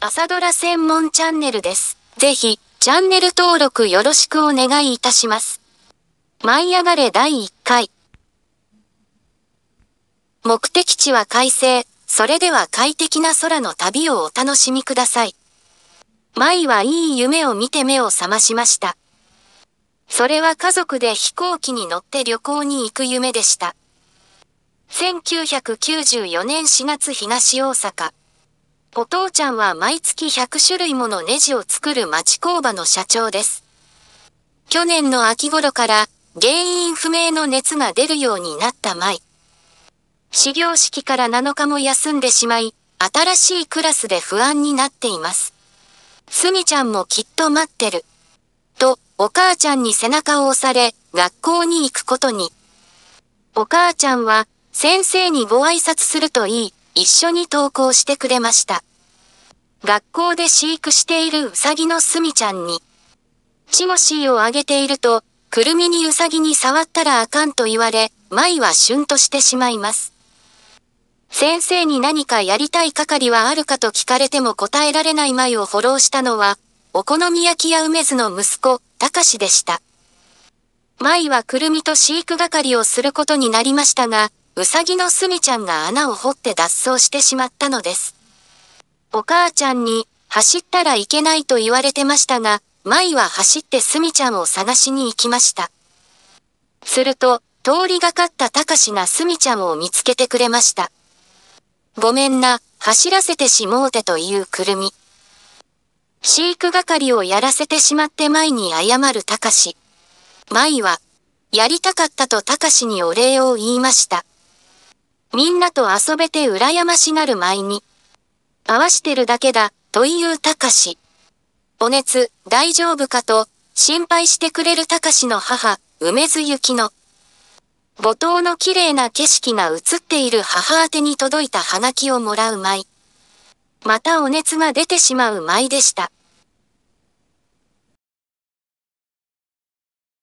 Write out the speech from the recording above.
朝ドラ専門チャンネルです。ぜひ、チャンネル登録よろしくお願いいたします。舞い上がれ第1回。目的地は快晴。それでは快適な空の旅をお楽しみください。舞はいい夢を見て目を覚ましました。それは家族で飛行機に乗って旅行に行く夢でした。1994年4月東大阪。お父ちゃんは毎月100種類ものネジを作る町工場の社長です。去年の秋頃から原因不明の熱が出るようになった舞。始業式から7日も休んでしまい、新しいクラスで不安になっています。すみちゃんもきっと待ってる。と、お母ちゃんに背中を押され、学校に行くことに。お母ちゃんは、先生にご挨拶するといい、一緒に投稿してくれました。学校で飼育しているうさぎのすみちゃんに、チモシーをあげていると、くるみにうさぎに触ったらあかんと言われ、舞はんとしてしまいます。先生に何かやりたい係はあるかと聞かれても答えられない舞をフォローしたのは、お好み焼き屋梅津の息子、高志でした。舞はくるみと飼育係をすることになりましたが、うさぎのすみちゃんが穴を掘って脱走してしまったのです。お母ちゃんに、走ったらいけないと言われてましたが、舞は走ってすみちゃんを探しに行きました。すると、通りがかったたかしがすみちゃんを見つけてくれました。ごめんな、走らせてしもうてというくるみ。飼育係をやらせてしまって舞に謝るたかし。舞は、やりたかったとたかしにお礼を言いました。みんなと遊べて羨ましがる舞に。合わしてるだけだ、というたかし。お熱、大丈夫かと、心配してくれるたかしの母、梅津幸の。母島の綺麗な景色が映っている母宛に届いたはがきをもらう舞。またお熱が出てしまう舞でした。